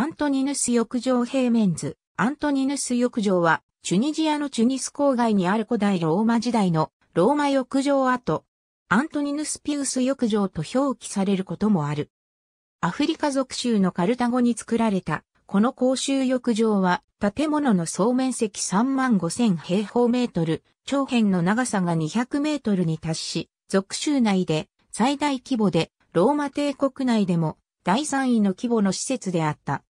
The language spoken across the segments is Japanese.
アントニヌス浴場平面図。アントニヌス浴場は、チュニジアのチュニス郊外にある古代ローマ時代のローマ浴場跡。アントニヌスピウス浴場と表記されることもある。アフリカ属州のカルタゴに作られた、この公衆浴場は、建物の総面積3万5000平方メートル、長辺の長さが200メートルに達し、属州内で最大規模で、ローマ帝国内でも第3位の規模の施設であった。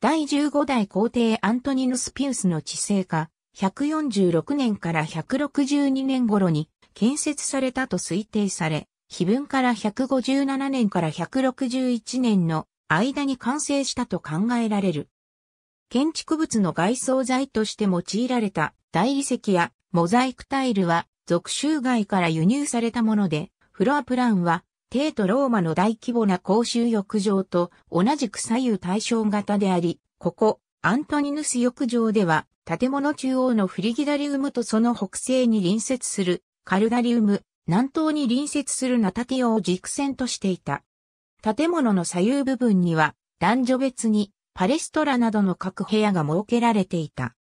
第15代皇帝アントニヌス・ピウスの治世下、146年から162年頃に建設されたと推定され、碑文から157年から161年の間に完成したと考えられる。建築物の外装材として用いられた大理石やモザイクタイルは、俗州外から輸入されたもので、フロアプランは帝都ローマの大規模な公衆浴場と同じく左右対称型であり、ここ、アントニヌス浴場では、建物中央のフリギダリウムとその北西に隣接するカルダリウム、南東に隣接するナタティオを軸線としていた。建物の左右部分には、男女別にパレストラなどの各部屋が設けられていた。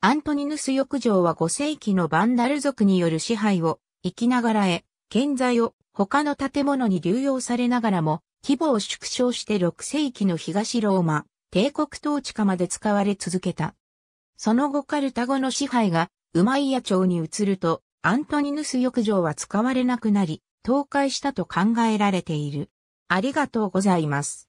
アントニヌス浴場は5世紀のバンダル族による支配を生きながらへ、建材を他の建物に流用されながらも、規模を縮小して6世紀の東ローマ、帝国統治下まで使われ続けた。その後カルタゴの支配がウマイヤ朝に移ると、アントニヌス浴場は使われなくなり、倒壊したと考えられている。ありがとうございます。